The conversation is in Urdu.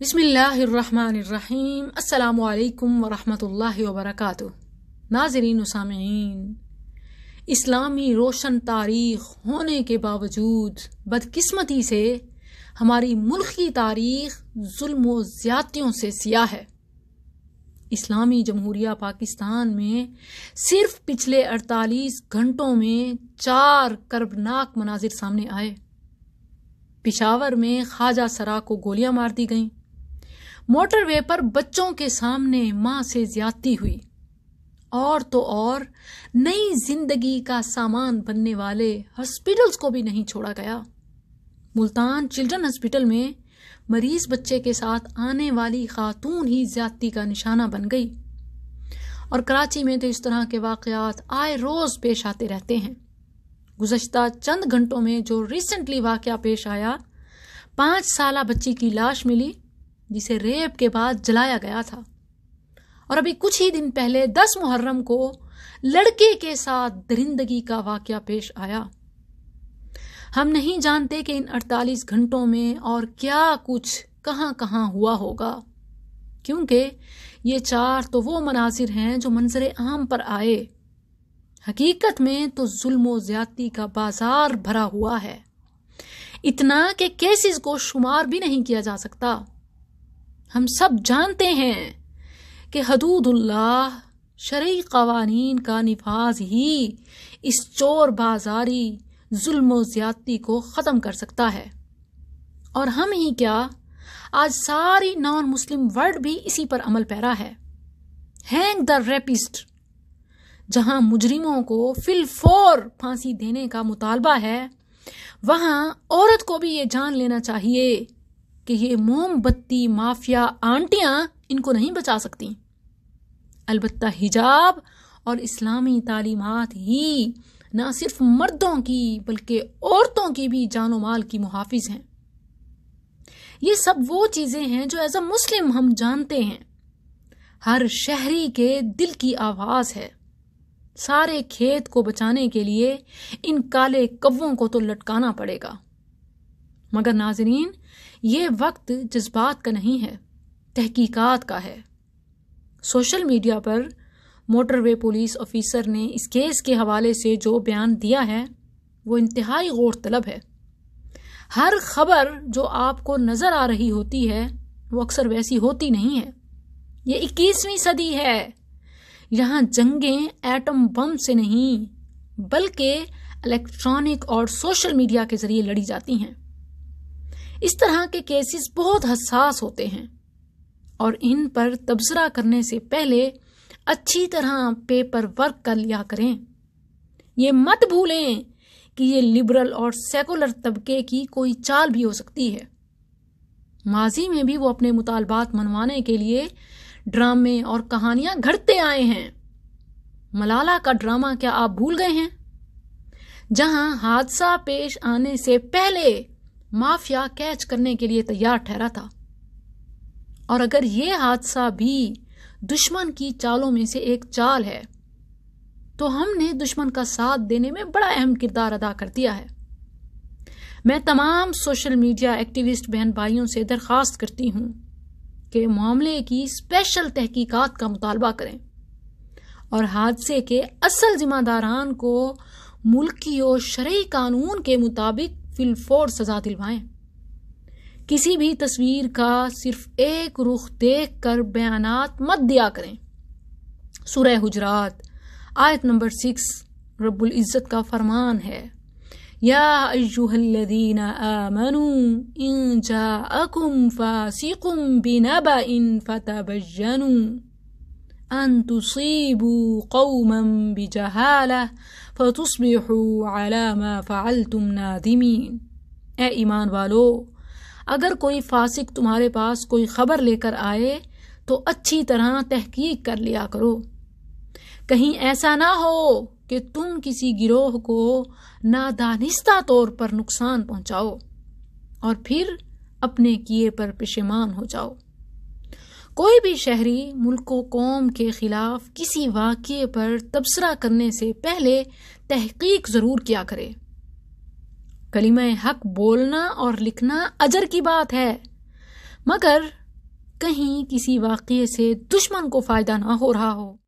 بسم اللہ الرحمن الرحیم السلام علیکم ورحمۃ اللہ وبرکاتہ ناظرین و سامعین اسلامی روشن تاریخ ہونے کے باوجود بدقسمتی سے ہماری ملک کی تاریخ ظلم و زیادتیوں سے سیاہ ہے اسلامی جمہوریہ پاکستان میں صرف پچھلے اڑتالیس گھنٹوں میں چار کربناک مناظر سامنے آئے پشاور میں خواجہ سرا کو گولیاں مار دی گئیں موٹر وے پر بچوں کے سامنے ماں سے زیادتی ہوئی اور تو اور نئی زندگی کا سامان بننے والے ہاسپٹلس کو بھی نہیں چھوڑا گیا ملتان چلڈرن ہاسپٹل میں مریض بچے کے ساتھ آنے والی خاتون ہی زیادتی کا نشانہ بن گئی اور کراچی میں تو اس طرح کے واقعات آئے روز پیش آتے رہتے ہیں گزشتہ چند گھنٹوں میں جو ریسنٹلی واقعہ پیش آیا پانچ سالہ بچی کی لاش ملی جسے ریپ کے بعد جلایا گیا تھا اور ابھی کچھ ہی دن پہلے دس محرم کو لڑکے کے ساتھ درندگی کا واقعہ پیش آیا ہم نہیں جانتے کہ ان اڑتالیس گھنٹوں میں اور کیا کچھ کہاں کہاں ہوا ہوگا کیونکہ یہ چار تو وہ مناظر ہیں جو منظر عام پر آئے حقیقت میں تو ظلم و زیادتی کا بازار بھرا ہوا ہے اتنا کہ کیسز کو شمار بھی نہیں کیا جا سکتا ہم سب جانتے ہیں کہ حدود اللہ شرعی قوانین کا نفاذ ہی اس چور بازاری ظلم و زیادتی کو ختم کر سکتا ہے اور ہم ہی کیا آج ساری نان مسلم ورلڈ بھی اسی پر عمل پیرا ہے ہینگ دا ریپسٹ جہاں مجرموں کو فل فور پھانسی دینے کا مطالبہ ہے وہاں عورت کو بھی یہ جان لینا چاہیے کہ یہ موم بتی مافیا آنٹیاں ان کو نہیں بچا سکتی البتہ حجاب اور اسلامی تعلیمات ہی نہ صرف مردوں کی بلکہ عورتوں کی بھی جان و مال کی محافظ ہیں یہ سب وہ چیزیں ہیں جو ایز اے مسلم ہم جانتے ہیں ہر شہری کے دل کی آواز ہے سارے کھیت کو بچانے کے لیے ان کالے کووں کو تو لٹکانا پڑے گا مگر ناظرین یہ وقت جذبات کا نہیں ہے تحقیقات کا ہے سوشل میڈیا پر موٹر وے پولیس آفیسر نے اس کیس کے حوالے سے جو بیان دیا ہے وہ انتہائی غور طلب ہے ہر خبر جو آپ کو نظر آ رہی ہوتی ہے وہ اکثر ویسی ہوتی نہیں ہے یہ اکیسویں صدی ہے یہاں جنگیں ایٹم بم سے نہیں بلکہ الیکٹرانک اور سوشل میڈیا کے ذریعے لڑی جاتی ہیں اس طرح کے کیسز بہت حساس ہوتے ہیں اور ان پر تبصرہ کرنے سے پہلے اچھی طرح پیپر ورک کر لیا کریں یہ مت بھولیں کہ یہ لبرل اور سیکولر طبقے کی کوئی چال بھی ہو سکتی ہے ماضی میں بھی وہ اپنے مطالبات منوانے کے لیے ڈرامے اور کہانیاں گھڑتے آئے ہیں ملالہ کا ڈرامہ کیا آپ بھول گئے ہیں جہاں حادثہ پیش آنے سے پہلے مافیا کیچ کرنے کے لیے تیار ٹھہرا تھا اور اگر یہ حادثہ بھی دشمن کی چالوں میں سے ایک چال ہے تو ہم نے دشمن کا ساتھ دینے میں بڑا اہم کردار ادا کر دیا ہے میں تمام سوشل میڈیا ایکٹیوسٹ بہن بھائیوں سے درخواست کرتی ہوں کہ معاملے کی اسپیشل تحقیقات کا مطالبہ کریں اور حادثے کے اصل ذمہ داران کو ملکی و شرعی قانون کے مطابق فلفور سزا دلوائیں کسی بھی تصویر کا صرف ایک رخ دیکھ کر بیانات مت دیا کریں سورہ حجرات آیت نمبر سکس رب العزت کا فرمان ہے یا ایوہ الذین آمنوا ان جاءکم فاسقم بنبئن فتبجنوا قوما فتصبحوا علی ما فعلتم اے ایمان والو اگر کوئی فاسق تمہارے پاس کوئی خبر لے کر آئے تو اچھی طرح تحقیق کر لیا کرو کہیں ایسا نہ ہو کہ تم کسی گروہ کو نادانستہ طور پر نقصان پہنچاؤ اور پھر اپنے کیے پر پشمان ہو جاؤ کوئی بھی شہری ملک و قوم کے خلاف کسی واقعے پر تبصرہ کرنے سے پہلے تحقیق ضرور کیا کرے کلیم حق بولنا اور لکھنا اجر کی بات ہے مگر کہیں کسی واقعے سے دشمن کو فائدہ نہ ہو رہا ہو